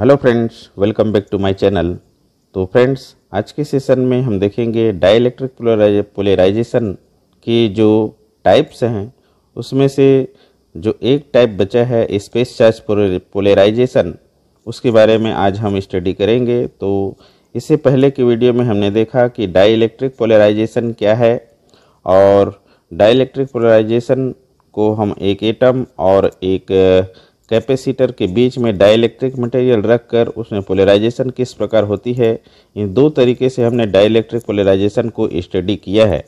Hello friends welcome back to my channel तो friends आज के सेशन में हम देखेंगे डाइलेक्ट्रिक पोलराइजेशन के जो टाइप्स हैं उसमें से जो एक टाइप बचा है स्पेस चार्ज पोलराइजेशन उसके बारे में आज हम स्टडी करेंगे तो इससे पहले की वीडियो में हमने देखा कि डाइलेक्ट्रिक पोलराइजेशन क्या है और डाइलेक्ट्रिक पोलराइजेशन को हम एक एटम और एक कैपेसिटर के बीच में डाइलेक्ट्रिक मटेरियल रखकर उसमें पोलराइजेशन किस प्रकार होती है इन दो तरीके से हमने डाइलेक्ट्रिक पोलराइजेशन को स्टडी किया है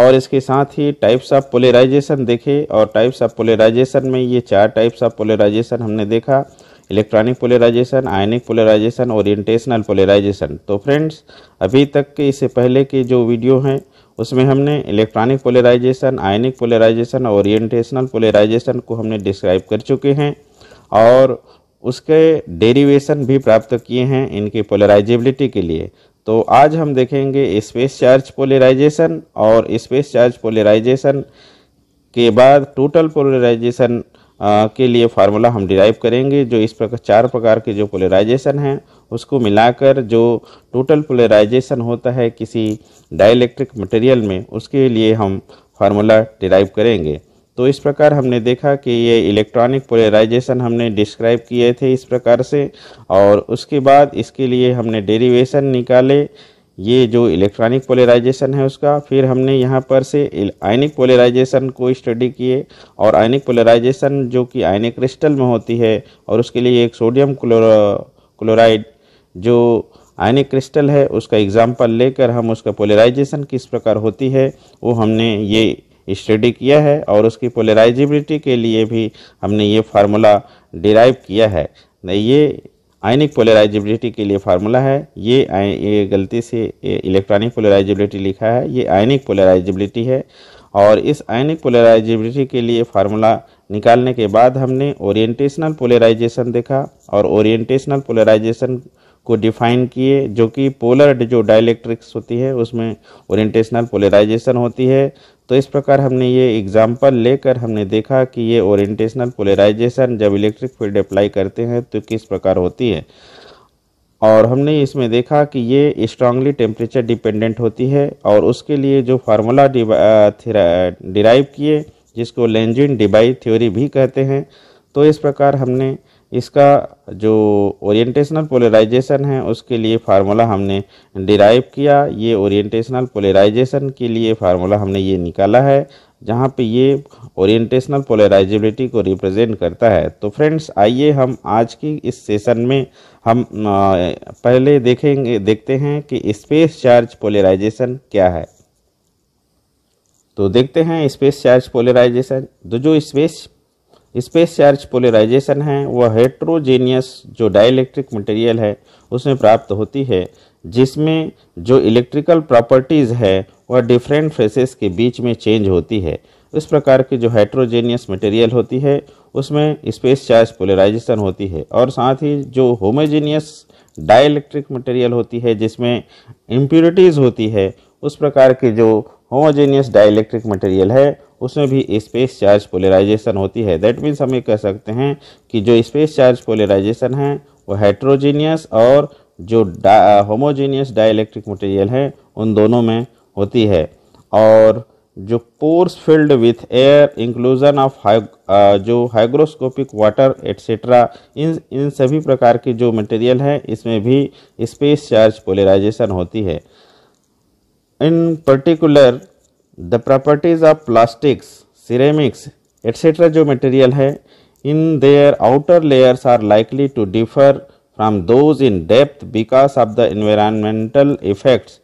और इसके साथ ही टाइप्स ऑफ पोलराइजेशन देखे और टाइप्स ऑफ पोलराइजेशन में ये चार टाइप्स ऑफ पोलराइजेशन हमने देखा electronic polarization ionic polarization orientational polarization तो फ्रेंड्स अभी तक के इससे पहले के जो वीडियो हैं उसमें हमने electronic polarization ionic polarization orientational polarization को हमने डिस्क्राइब कर चुके हैं और उसके डेरिवेशन भी प्राप्त किए हैं इनकी पोलराइजेबिलिटी के लिए तो आज हम देखेंगे स्पेस चार्ज पोलराइजेशन और स्पेस चार्ज पोलराइजेशन के बाद टोटल पोलराइजेशन के लिए फार्मूला हम डिराइव करेंगे जो इस प्रकार चार प्रकार के जो पोलराइजेशन हैं उसको मिलाकर जो टोटल पोलराइजेशन होता है किसी डाइलेक्ट्रिक मटेरियल में उसके लिए हम फार्मूला डिराइव करेंगे तो इस प्रकार हमने देखा कि ये इलेक्ट्रॉनिक पोलराइजेशन हमने डिस्क्राइब किए थे इस प्रकार से और उसके बाद इसके लिए हमने डेरिवेशन निकाले ये जो इलेक्ट्रॉनिक पोलराइजेशन है उसका फिर हमने यहाँ पर से आयनिक पोलराइजेशन को स्टडी किए और आयनिक पोलराइजेशन जो कि आयनिक क्रिस्टल में होती है और उसके लिए एक सोडियम क्लोराइड जो आयनिक क्रिस्टल है उसका एग्ज़ाम्पल लेकर हम उसका पोलराइजेशन किस प्रकार होती है वो हमने ये स्टडी किया है और उसकी पोलराइजिबिलिटी के लिए भी हमने ये फार्मूला डिराइव किया है ये आयनिक पोलराइजिबिलिटी के लिए फार्मूला है ये ये गलती से इलेक्ट्रॉनिक पोलराइजिबिलिटी लिखा है ये आयनिक पोलराइजिबिलिटी है और इस आयनिक पोलराइजिबिलिटी के लिए फार्मूला निकालने के बाद हमने ओरिएंटेशनल पोलराइजेशन देखा और ओरिएंटेशनल पोलराइजेशन को डिफाइन किए जो कि पोलर जो डायलैक्ट्रिक्स होती है उसमें ओरिएंटेशनल पोलराइजेशन होती है तो इस प्रकार हमने ये एग्जाम्पल लेकर हमने देखा कि ये ओरिएंटेशनल पोलराइजेशन जब इलेक्ट्रिक फील्ड अप्लाई करते हैं तो किस प्रकार होती है और हमने इसमें देखा कि ये स्ट्रांगली टेम्परेचर डिपेंडेंट होती है और उसके लिए जो फार्मूला डिराइव किए जिसको लेंजिन डिबाई थ्योरी भी कहते हैं तो इस प्रकार हमने इसका जो ओरिएंटेशनल पोलराइजेशन है उसके लिए फार्मूला हमने डिराइव किया ये ओरिएंटेशनल पोलराइजेशन के लिए फार्मूला हमने ये निकाला है जहाँ पे ये ओरिएंटेशनल पोलराइजेबिलिटी को रिप्रेजेंट करता है तो फ्रेंड्स आइए हम आज की इस सेशन में हम पहले देखेंगे देखते हैं कि स्पेस चार्ज पोलराइजेशन क्या है तो देखते हैं स्पेस चार्ज पोलराइजेशन तो जो स्पेस स्पेस चार्ज पोलराइजेशन है वह हेट्रोजेनियस जो डाइलेक्ट्रिक मटेरियल है उसमें प्राप्त होती है जिसमें जो इलेक्ट्रिकल प्रॉपर्टीज़ है वह डिफरेंट फेसेस के बीच में चेंज होती है इस प्रकार की जो हाइड्रोजेनियस मटेरियल होती है उसमें स्पेस चार्ज पोलराइजेशन होती है और साथ ही जो होमोजेनियस डाइलेक्ट्रिक मटेरियल होती है जिसमें इम्प्योरिटीज़ होती है उस प्रकार की जो होमोजेनियस डाइलेक्ट्रिक मटेरियल है उसमें भी स्पेस चार्ज पोलराइजेशन होती है दैट मीन्स हम ये कह सकते हैं कि जो स्पेस चार्ज पोलराइजेशन है वो हाइड्रोजीनियस और जो डा होमोजीनियस डाइलेक्ट्रिक मटेरियल है उन दोनों में होती है और जो pores filled with air inclusion of जो हाइग्रोस्कोपिक वाटर एट्सेट्रा इन इन सभी प्रकार के जो मटेरियल हैं इसमें भी स्पेस चार्ज पोलराइजेशन होती है in particular the properties of plastics ceramics etcetera जो मटेरियल है in their outer layers are likely to differ from those in depth because of the environmental effects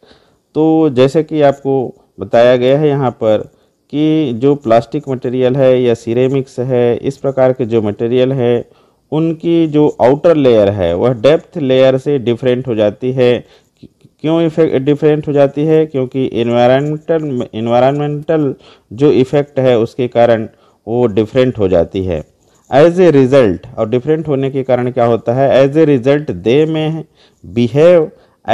तो जैसे कि आपको बताया गया है यहाँ पर कि जो प्लास्टिक मटेरियल है या सिरेमिक्स है इस प्रकार के जो मटेरियल है उनकी जो आउटर लेयर है वह डेप्थ लेयर से डिफरेंट हो जाती है क्यों इफेक्ट डिफरेंट हो जाती है क्योंकि इन्वायरमेंटल इन्वायरमेंटल जो इफ़ेक्ट है उसके कारण वो डिफरेंट हो जाती है एज ए रिज़ल्ट और डिफरेंट होने के कारण क्या होता है as a result they may behave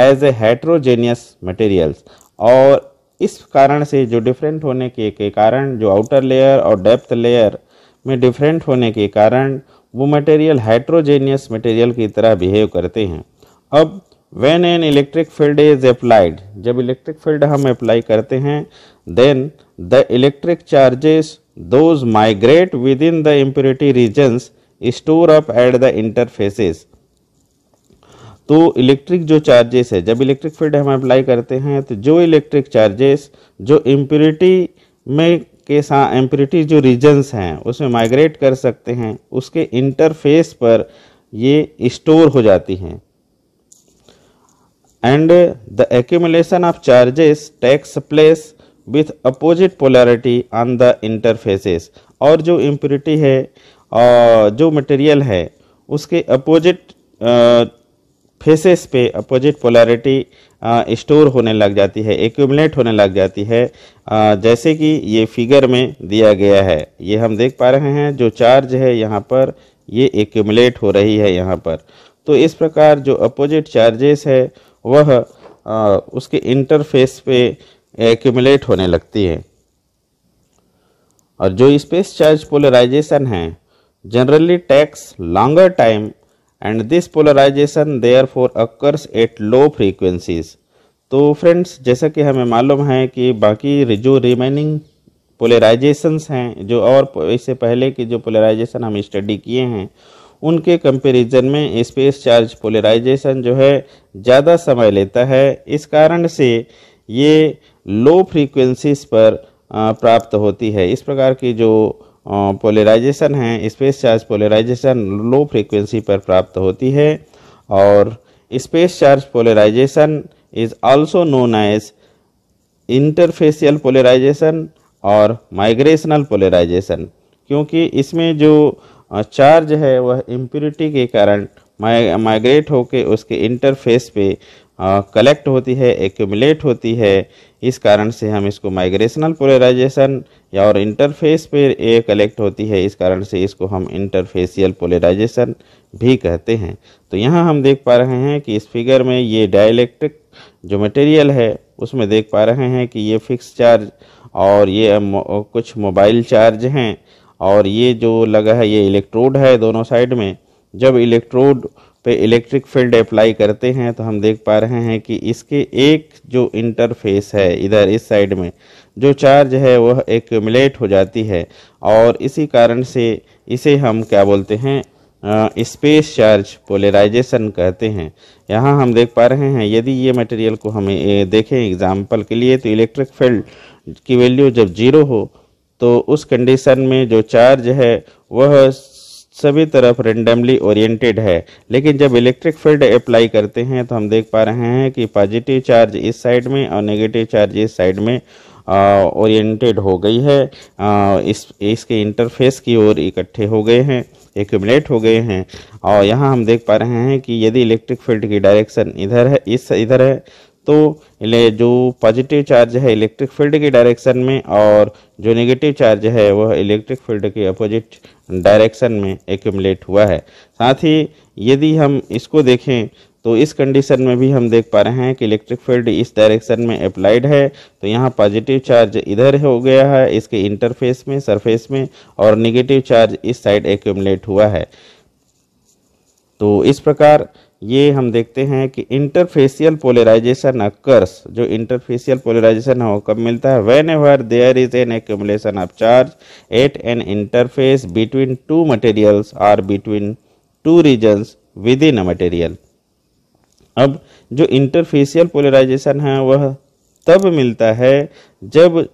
as a heterogeneous materials और इस कारण से जो डिफरेंट होने के, के कारण जो आउटर लेयर और डेप्थ लेयर में डिफरेंट होने के कारण वो मटेरियल हाइड्रोजेनियस मटेरियल की तरह बिहेव करते हैं अब when an electric field is applied जब इलेक्ट्रिक फील्ड हम अप्लाई करते हैं then the electric charges those migrate within the impurity regions store up at the interfaces तो इलेक्ट्रिक जो चार्जेस है जब इलेक्ट्रिक फील्ड हम अप्लाई करते हैं तो जो इलेक्ट्रिक चार्जेस जो इम्प्योरिटी में के साथ एम्प्योरिटी जो रीजन्स हैं उसमें माइग्रेट कर सकते हैं उसके इंटरफेस पर ये स्टोर हो जाती हैं and the accumulation of charges takes place with opposite polarity on the interfaces और जो impurity है और जो material है उसके opposite फेसेस पे अपोजिट पोलरिटी स्टोर होने लग जाती है एक्यूमलेट होने लग जाती है आ, जैसे कि ये फिगर में दिया गया है ये हम देख पा रहे हैं जो चार्ज है यहाँ पर ये एक्यूमलेट हो रही है यहाँ पर तो इस प्रकार जो अपोजिट चार्जेस है वह आ, उसके इंटरफेस पे एक्यूमुलेट होने लगती है और जो स्पेस चार्ज पोलराइजेशन है generally takes longer time and this polarization therefore occurs at low frequencies तो फ्रेंड्स जैसा कि हमें मालूम है कि बाकी जो रिमेनिंग पोलराइजेशंस हैं जो और इससे पहले के जो पोलराइजेशन हम स्टडी किए हैं उनके कंपैरिजन में स्पेस चार्ज पोलराइजेशन जो है ज़्यादा समय लेता है इस कारण से ये लो फ्रीक्वेंसीज पर प्राप्त होती है इस प्रकार की जो पोलराइजेशन है space charge polarization low frequency पर प्राप्त होती है और space charge polarization is also known as interfacial polarization और माइग्रेशनल पोलराइजेशन क्योंकि इसमें जो और चार्ज है वह इम्प्यूरिटी के कारण माइग्रेट होकर उसके इंटरफेस पे कलेक्ट होती है एक्यूमुलेट होती है इस कारण से हम इसको माइग्रेशनल पोलराइजेशन या और इंटरफेस पे ये कलेक्ट होती है इस कारण से इसको हम इंटरफेसियल पोलराइजेशन भी कहते हैं तो यहाँ हम देख पा रहे हैं कि इस फिगर में ये डायलैक्ट्रिक जो मटेरियल है उसमें देख पा रहे हैं कि ये फिक्स चार्ज और ये कुछ मोबाइल चार्ज हैं और ये जो लगा है ये इलेक्ट्रोड है दोनों साइड में जब इलेक्ट्रोड पे इलेक्ट्रिक फील्ड अप्लाई करते हैं तो हम देख पा रहे हैं कि इसके एक जो इंटरफेस है इधर इस साइड में जो चार्ज है वह एक्यूमुलेट हो जाती है और इसी कारण से इसे हम क्या बोलते हैं स्पेस चार्ज पोलराइजेशन कहते हैं यहाँ हम देख पा रहे हैं यदि ये मटेरियल को हमें देखें एग्जाम्पल के लिए तो इलेक्ट्रिक फील्ड की वैल्यू जब जीरो हो तो उस कंडीशन में जो चार्ज है वह सभी तरफ रेंडमली ओरिएंटेड है लेकिन जब इलेक्ट्रिक फील्ड अप्लाई करते हैं तो हम देख पा रहे हैं कि पॉजिटिव चार्ज इस साइड में और नेगेटिव चार्ज इस साइड में ओरिएंटेड हो गई है आ, इस इसके इंटरफेस की ओर इकट्ठे हो गए हैं एक्यूमलेट हो गए हैं और यहाँ हम देख पा रहे हैं कि यदि इलेक्ट्रिक फील्ड की डायरेक्शन इधर है इस इधर है तो जो पॉजिटिव चार्ज है इलेक्ट्रिक फील्ड के डायरेक्शन में और जो नेगेटिव चार्ज है वह इलेक्ट्रिक फील्ड के अपोजिट डायरेक्शन में एक्यूमलेट हुआ है साथ ही यदि हम इसको देखें तो इस कंडीशन में भी हम देख पा रहे हैं कि इलेक्ट्रिक फील्ड इस डायरेक्शन में अप्लाइड है तो यहाँ पॉजिटिव चार्ज इधर हो गया है इसके इंटरफेस में सरफेस में और निगेटिव चार्ज इस साइड एक्यूमलेट हुआ है तो इस प्रकार ये हम देखते हैं कि इंटरफेसियल पोलराइजेशन अकर्स जो इंटरफेसियल पोलराइजेशन है वो कब मिलता है whenever there is an accumulation of charge at an interface between two materials और between two regions within a material अब जो इंटरफेसियल पोलराइजेशन है वह तब मिलता है जब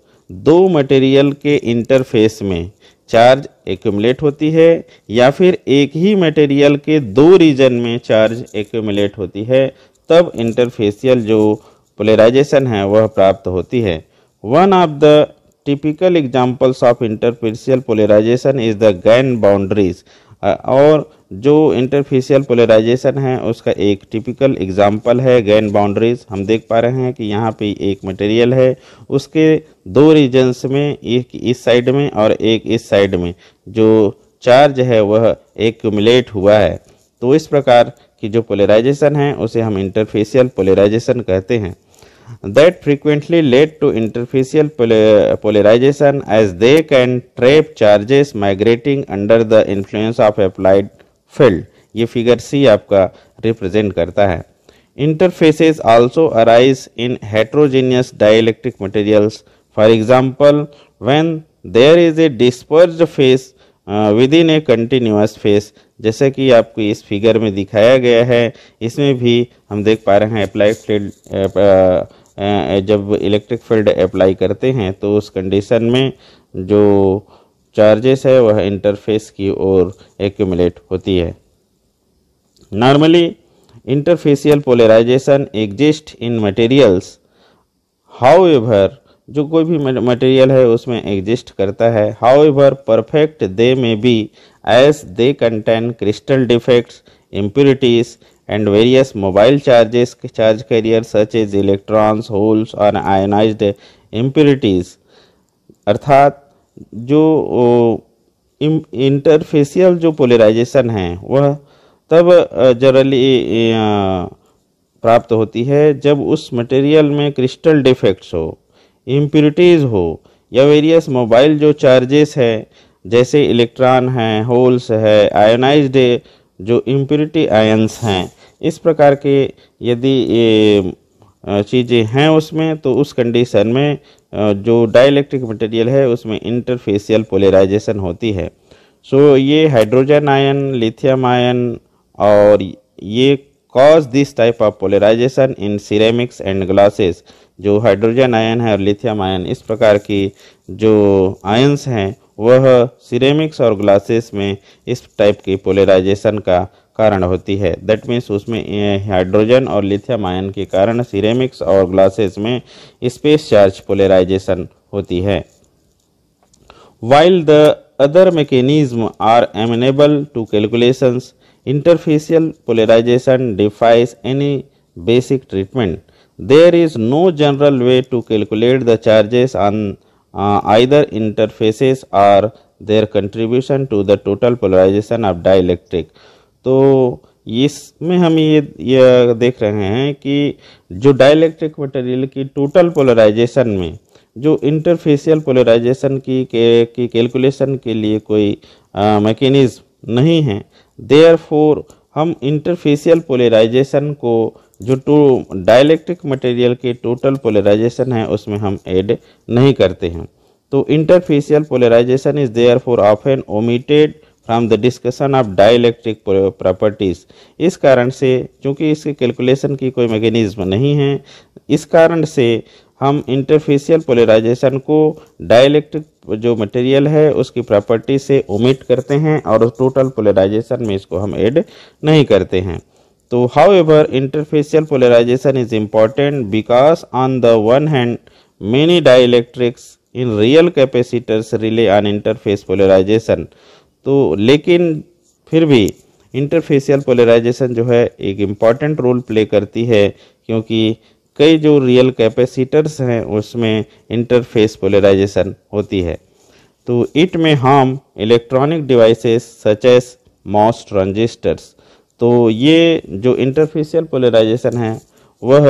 दो मटेरियल के इंटरफेस में चार्ज एक्यूमलेट होती है या फिर एक ही मटेरियल के दो रीजन में चार्ज एक्यूमलेट होती है तब इंटरफेसियल जो पोलराइजेशन है वह प्राप्त होती है one of the typical examples of interfacial polarization is the grain boundaries और जो इंटरफेशियल पोलराइजेशन है उसका एक टिपिकल एग्जाम्पल है गैन बाउंड्रीज हम देख पा रहे हैं कि यहाँ पे एक मटेरियल है उसके दो रीजन्स में एक इस साइड में और एक इस साइड में जो चार्ज है वह एक्यूमुलेट हुआ है तो इस प्रकार की जो पोलराइजेशन है उसे हम इंटरफेशियल पोलराइजेशन कहते हैं that frequently led to interfacial polarization as they can trap charges migrating under the influence of applied field ये फिगर सी आपका रिप्रेजेंट करता है interfaces also arise in heterogeneous dielectric materials for example when there is a dispersed phase within a continuous phase जैसे कि आपको इस figure में दिखाया गया है इसमें भी हम देख पा रहे हैं अप्लाई फील्ड जब इलेक्ट्रिक फील्ड अप्लाई करते हैं तो उस कंडीशन में जो चार्जेस है वह इंटरफेस की ओर एक्यूमुलेट होती है normally interfacial polarization exist in materials however जो कोई भी मटेरियल है उसमें एग्जिस्ट करता है how ever perfect they may be as they contain crystal defects impurities and various mobile charges charge carrier such as electrons holes और ionized impurities अर्थात जो इंटरफेसियल जो पोलराइजेशन है वह तब जनरली प्राप्त होती है जब उस मटेरियल में क्रिस्टल डिफेक्ट्स हो इम्प्यूरिटीज़ हो या वेरियस मोबाइल जो चार्जेस है जैसे इलेक्ट्रॉन हैं होल्स है आयोनाइज्ड जो इम्प्यूरिटी आयंस हैं इस प्रकार के यदि ये चीज़ें हैं उसमें तो उस कंडीशन में जो डाइलेक्ट्रिक मटेरियल है उसमें इंटरफेसियल पोलराइजेशन होती है सो so, ये हाइड्रोजन आयन लिथियम आयन और ये cause this type of polarization in ceramics and glasses जो हाइड्रोजन आयन है और लिथियम आयन इस प्रकार की जो आयंस हैं वह सिरेमिक्स और ग्लासेस में इस टाइप की पोलराइजेशन का कारण होती है दैट मीन्स उसमें हाइड्रोजन और लिथियम आयन के कारण सिरेमिक्स और ग्लासेस में स्पेस चार्ज पोलराइजेशन होती है while the other mechanism are amenable to calculations Interfacial polarization defies any basic treatment. There is no general way to calculate the charges on uh, either interfaces or their contribution to the total polarization of dielectric. तो इसमें हम ये ये देख रहे हैं कि जो डाइलेक्ट्रिक मटेरियल की टोटल पोलराइजेशन में जो इंटरफेशियल पोलराइजेशन की के, की कैलकुलेशन के लिए कोई मैकेनिज्म नहीं है देयरफॉर हम इंटरफेशियल पोलराइजेशन को जो टू डायलेक्ट्रिक मटेरियल के टोटल पोलराइजेशन है उसमें हम ऐड नहीं करते हैं तो interfacial polarization is therefore an omitted from the discussion of dielectric properties इस कारण से चूँकि इसके कैलकुलेशन की कोई मैकेनिज्म नहीं है इस कारण से हम इंटरफेशियल पोलराइजेशन को डायलेक्ट्रिक जो मटेरियल है उसकी प्रॉपर्टी से ओमिट करते हैं और टोटल पोलराइजेशन में इसको हम ऐड नहीं करते हैं तो however interfacial polarization is important because on the one hand many dielectrics in real capacitors rely on interface polarization तो लेकिन फिर भी इंटरफेशियल पोलराइजेशन जो है एक इम्पॉर्टेंट रोल प्ले करती है क्योंकि कई जो रियल कैपेसिटर्स हैं उसमें इंटरफेस पोलराइजेशन होती है तो इट में हम electronic devices such as MOS transistors तो ये जो इंटरफेसियल पोलराइजेशन है वह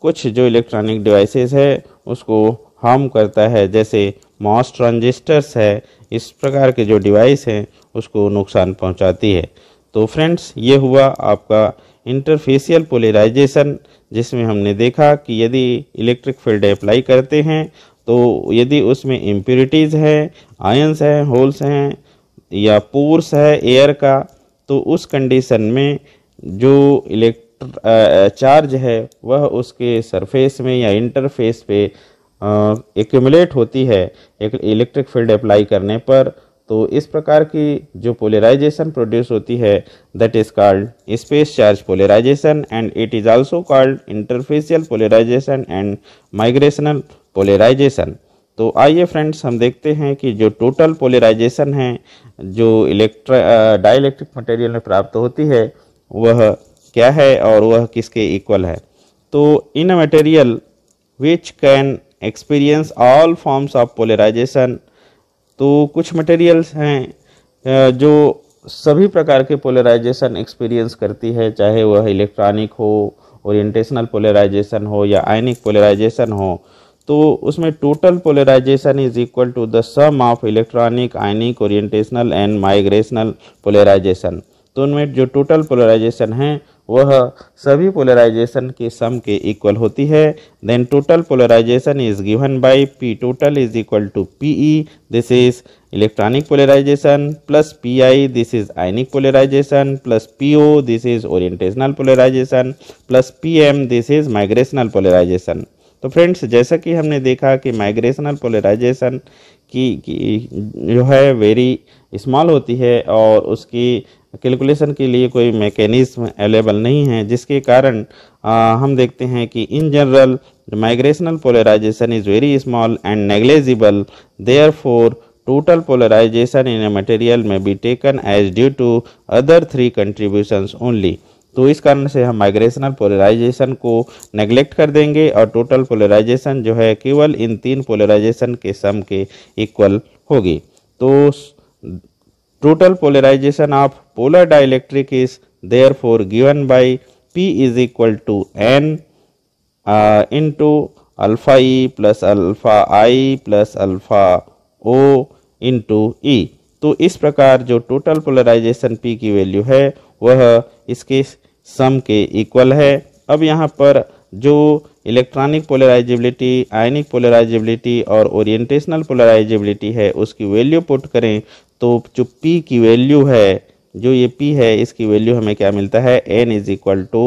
कुछ जो इलेक्ट्रॉनिक डिवाइसेस है उसको हार्म करता है जैसे मॉस ट्रांजिस्टर्स है इस प्रकार के जो डिवाइस हैं उसको नुकसान पहुंचाती है तो फ्रेंड्स ये हुआ आपका इंटरफेसियल पोलराइजेशन जिसमें हमने देखा कि यदि इलेक्ट्रिक फील्ड अप्लाई करते हैं तो यदि उसमें इम्प्योरिटीज़ हैं आयंस हैं होल्स हैं या पोर्स है एयर का तो उस कंडीशन में जो इलेक्ट्र चार्ज है वह उसके सरफेस में या इंटरफेस पे एक्यूमुलेट होती है एक इलेक्ट्रिक फील्ड अप्लाई करने पर तो इस प्रकार की जो पोलराइजेशन प्रोड्यूस होती है that is called space charge polarization and it is also called interfacial polarization and migrational polarization तो आइए फ्रेंड्स हम देखते हैं कि जो टोटल पोलराइजेशन है जो इलेक्ट्रा डाइलेक्ट्रिक मटेरियल में प्राप्त होती है वह क्या है और वह किसके इक्वल है तो in material which can experience all forms of polarization तो कुछ मटेरियल्स हैं जो सभी प्रकार के पोलराइजेशन एक्सपीरियंस करती है चाहे वह इलेक्ट्रॉनिक हो ओरिएंटेशनल पोलराइजेशन हो या आयनिक पोलराइजेशन हो तो उसमें total polarization is equal to the sum of electronic ionic orientational and migrational polarization तो उनमें जो टोटल पोलराइजेशन है वह सभी पोलराइजेशन के सम के इक्वल होती है then total polarization is given by P total is equal to P E this is electronic polarization plus P I this is ionic polarization plus P O this is orientational polarization plus P M this is migrational polarization तो friends जैसा कि हमने देखा कि migrational polarisation की, की जो है वेरी इस्माल होती है और उसकी कैलकुलेशन के लिए कोई मैकेनिज्म अवेलेबल नहीं है जिसके कारण आ, हम देखते हैं कि in general migrational polarization is very small and negligible therefore total polarization in a material may be taken as due to other three contributions only तो इस कारण से हम माइग्रेशनल पोलराइजेशन को नेग्लेक्ट कर देंगे और टोटल पोलराइजेशन जो है केवल इन तीन पोलराइजेशन के सम के इक्वल होगी तो total polarization of polar dielectric is therefore given by P is equal to N into alpha E plus alpha I plus alpha O two E तो इस प्रकार जो टोटल पोलराइजेशन पी की value है वह इसके सम के इक्वल है अब यहाँ पर जो इलेक्ट्रॉनिक पोलराइजेबिलिटी आयनिक पोलराइजेबिलिटी और ओरिएंटेशनल पोलराइजेबिलिटी है उसकी वैल्यू पुट करें तो जो पी की वैल्यू है जो ये पी है इसकी वैल्यू हमें क्या मिलता है N is equal to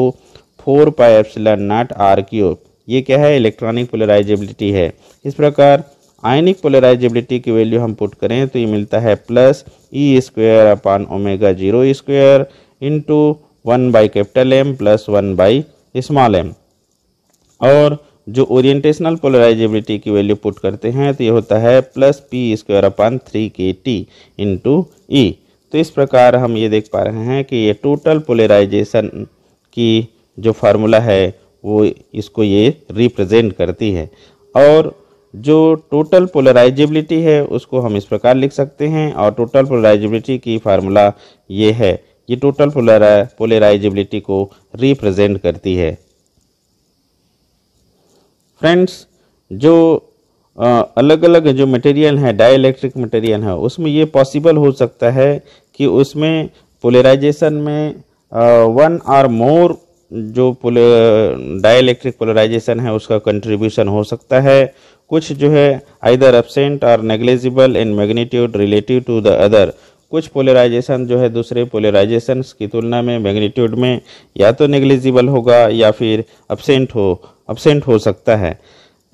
four pi naught R cube ये क्या है इलेक्ट्रॉनिक पोलराइजेबिलिटी है इस प्रकार आयनिक पोलराइजेबिलिटी की वैल्यू हम पुट करें तो ये मिलता है plus E square upon omega zero square into one by capital M plus one by small M और जो ओरिएंटेशनल पोलराइजेबिलिटी की वैल्यू पुट करते हैं तो ये होता है plus P square upon three K T into ई तो इस प्रकार हम ये देख पा रहे हैं कि ये टोटल पोलराइजेशन की जो फार्मूला है वो इसको ये रिप्रेजेंट करती है और जो टोटल पोलराइजेबिलिटी है उसको हम इस प्रकार लिख सकते हैं और टोटल पोलराइजेबिलिटी की फार्मूला ये है ये टोटल पोलराइजेबिलिटी को रिप्रेजेंट करती है फ्रेंड्स जो आ, अलग अलग जो मटेरियल है डाइलेक्ट्रिक मटेरियल है उसमें ये पॉसिबल हो सकता है कि उसमें पोलराइजेशन में वन और मोर जो डाइलेक्ट्रिक पोलराइजेशन है उसका कंट्रीब्यूशन हो सकता है कुछ जो है आइदर एबसेंट और negligible in magnitude relative to the other कुछ पोलराइजेशन जो है दूसरे पोलराइजेशन की तुलना में मैग्नीट्यूड में या तो नेग्लिजिबल होगा या फिर अपसेंट हो अपसेंट हो सकता है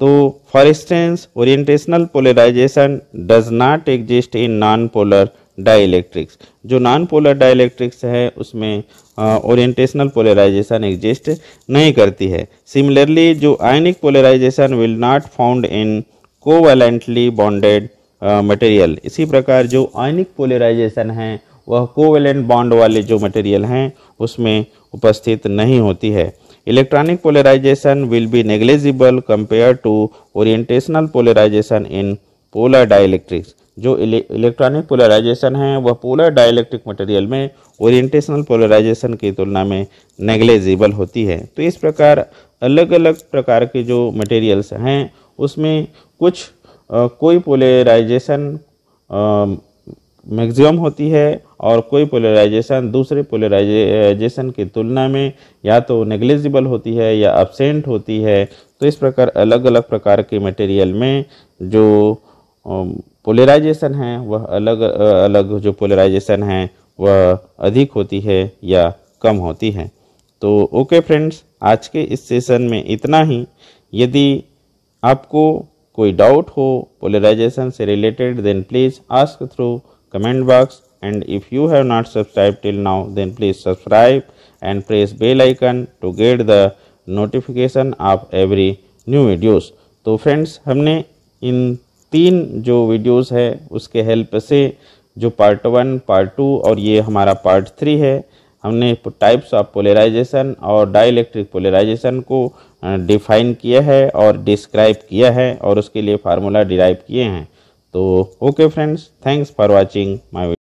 तो for instance orientational polarization does not exist in non polar dielectrics जो नॉन पोलर डाइलेक्ट्रिक्स है उसमें ओरिएंटेशनल पोलराइजेशन एग्जिस्ट नहीं करती है सिमिलरली जो ionic polarization will not found in covalently bonded material इसी प्रकार जो आयनिक पोलराइजेशन है वह कोवेलेंट बॉन्ड वाले जो मटेरियल हैं उसमें उपस्थित नहीं होती है electronic polarization will be negligible compare to orientational polarization in polar dielectrics जो इलेक्ट्रॉनिक पोलराइजेशन है वह पोलर डाइलेक्ट्रिक मटेरियल में ओरिएंटेशनल पोलराइजेशन की तुलना में नेग्लेजिबल होती है तो इस प्रकार अलग अलग प्रकार के जो मटेरियल्स हैं उसमें कुछ कोई पोलराइजेशन मैक्सिमम होती है और कोई पोलराइजेशन दूसरे पोलराइजेशन की तुलना में या तो नेग्लिजिबल होती है या अब्सेंट होती है तो इस प्रकार अलग अलग प्रकार के मटेरियल में जो पोलराइजेशन है वह अलग अलग जो पोलराइजेशन है वह अधिक होती है या कम होती है तो ओके फ्रेंड्स आज के इस सेशन में इतना ही यदि आपको कोई डाउट हो पोलराइजेशन से related then please ask through comment box and if you have not subscribe till now then please subscribe and press bell icon to get the notification of every new videos तो friends हमने इन तीन जो videos है उसके help से जो part one part two और ये हमारा पार्ट थ्री है हमने टाइप्स ऑफ पोलराइजेशन और डाइलेक्ट्रिक पोलराइजेशन को डिफाइन किया है और डिस्क्राइब किया है और उसके लिए फार्मूला डिराइव किए हैं तो okay friends thanks for watching my